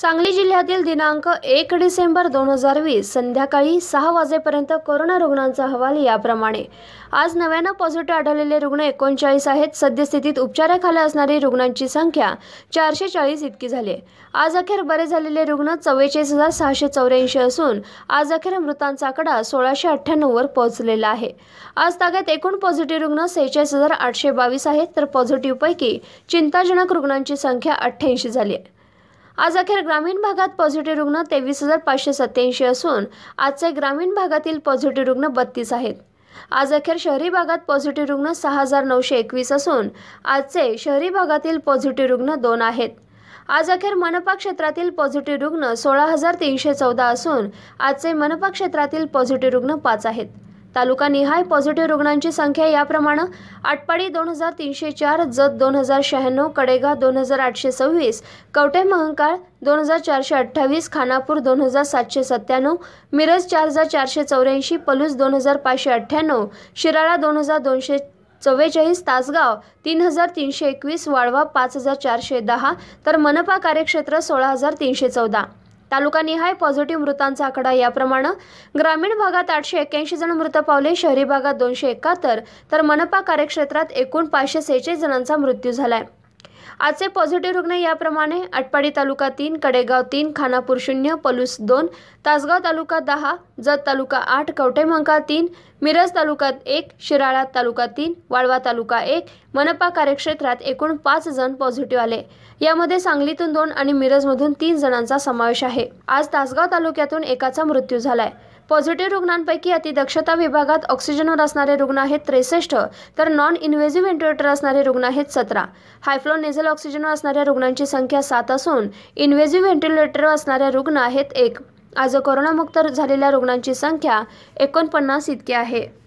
सांगली जिल्ह्यातील दिनांक एक डिसेंबर दोन हजार वीस संध्याकाळी सहा वाजेपर्यंत कोरोना रुग्णांचा अहवाल याप्रमाणे आज नव्यानं पॉझिटिव्ह आढळलेले रुग्ण एकोणचाळीस आहेत सद्यस्थितीत उपचाराखाली असणारी रुग्णांची संख्या चारशे चाळीस इतकी झाली आहे आज अखेर बरे झालेले रुग्ण चव्वेचाळीस हजार सहाशे चौऱ्याऐंशी असून आज अखेर मृतांचा आकडा सोळाशे अठ्ठ्याण्णववर पोहोचलेला आहे आज ताब्यात एकूण पॉझिटिव्ह रुग्ण सेहेचाळीस हजार आठशे बावीस आहेत तर पॉझिटिव्हपैकी चिंताजनक रुग्णांची संख्या अठ्ठ्याऐंशी झाली आहे आज अखेर ग्रामीण भागात पॉझिटिव्ह रुग्ण तेवीस हजार पाचशे सत्याऐंशी असून आजचे ग्रामीण भागातील पॉझिटिव्ह रुग्ण बत्तीस आहेत आज अखेर शहरी भागात पॉझिटिव्ह रुग्ण सहा हजार नऊशे एकवीस असून आजचे शहरी भागातील पॉझिटिव्ह रुग्ण दोन आहेत आज अखेर मनपा क्षेत्रातील पॉझिटिव्ह रुग्ण सोळा हजार तीनशे चौदा असून आजचे मनपा क्षेत्रातील पॉझिटिव्ह रुग्ण पाच आहेत तालुका निहाय पॉझिटिव्ह रुग्णांची संख्या याप्रमाणे आटपाडी दोन हजार तीनशे चार जत दोन हजार शहाण्णव कडेगा दोन हजार आठशे सव्वीस कवटे महंकाळ दोन हजार चारशे अठ्ठावीस खानापूर दोन हजार सातशे सत्त्याण्णव मिरज चार हजार चारशे चौऱ्याऐंशी पलूस दोन हजार पाचशे अठ्ठ्याण्णव शिराळा दोन हजार दोनशे चव्वेचाळीस तासगाव तीन हजार तीनशे एकवीस वाळवा पाच हजार चारशे दहा तर मनपा कार्यक्षेत्र सोळा हजार तीनशे चौदा तालुकानिहाय पॉझिटिव्ह मृतांचा आकडा याप्रमाणे ग्रामीण भागात आठशे एक्क्याऐंशी जण मृत पावले शहरी भागात दोनशे एकाहत्तर तर मनपा कार्यक्षेत्रात एकूण पाचशे सेहेचाळीस जणांचा मृत्यू झाला आहे आजचे पॉझिटिव्ह रुग्ण याप्रमाणे आटपाडी तालुका तीन कडेगाव तीन खानापूर शून्य पलूस दोन तासगाव तालुका दहा जत तालुका आठ कवटेमंका तीन मिरज तालुका एक शिराळा तालुका तीन वाळवा तालुका एक मनपा कार्यक्षेत्रात एकूण पाच जण पॉझिटिव्ह आले यामध्ये सांगलीतून दोन आणि मिरजमधून तीन जणांचा समावेश आहे आज तासगाव तालुक्यातून एकाचा मृत्यू झालाय पॉझिटिव्ह रुग्णांपैकी अतिदक्षता विभागात ऑक्सिजनवर असणारे रुग्ण आहेत त्रेसष्ट तर नॉन इन्व्हेझिव्ह व्हेंटिलेटर असणारे रुग्ण आहेत सतरा हायफ्लो नेझल ऑक्सिजनवर असणाऱ्या रुग्णांची संख्या सात असून इन्व्हेझिव्ह व्हेंटिलेटरवर असणाऱ्या रुग्ण आहेत एक आज कोरोनामुक्त झालेल्या रुग्णांची संख्या एकोणपन्नास इतकी आहे